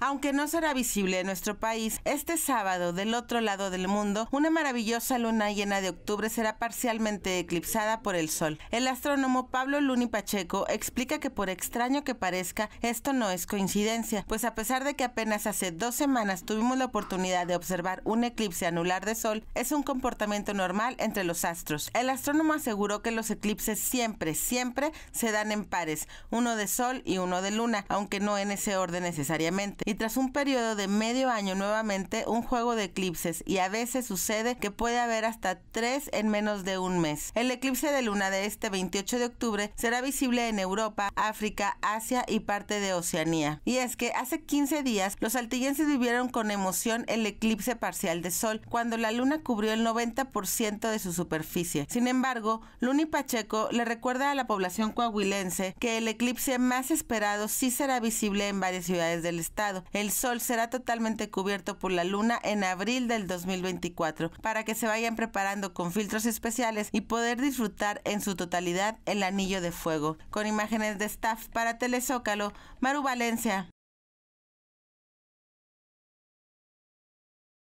Aunque no será visible en nuestro país, este sábado del otro lado del mundo, una maravillosa luna llena de octubre será parcialmente eclipsada por el sol. El astrónomo Pablo Luni Pacheco explica que por extraño que parezca, esto no es coincidencia, pues a pesar de que apenas hace dos semanas tuvimos la oportunidad de observar un eclipse anular de sol, es un comportamiento normal entre los astros. El astrónomo aseguró que los eclipses siempre, siempre se dan en pares, uno de sol y uno de luna, aunque no en ese orden necesariamente y tras un periodo de medio año nuevamente un juego de eclipses y a veces sucede que puede haber hasta tres en menos de un mes. El eclipse de luna de este 28 de octubre será visible en Europa, África, Asia y parte de Oceanía. Y es que hace 15 días los altillenses vivieron con emoción el eclipse parcial de sol cuando la luna cubrió el 90% de su superficie. Sin embargo, Luni Pacheco le recuerda a la población coahuilense que el eclipse más esperado sí será visible en varias ciudades del estado el Sol será totalmente cubierto por la Luna en abril del 2024, para que se vayan preparando con filtros especiales y poder disfrutar en su totalidad el anillo de fuego. Con imágenes de staff para Telezócalo, Maru Valencia.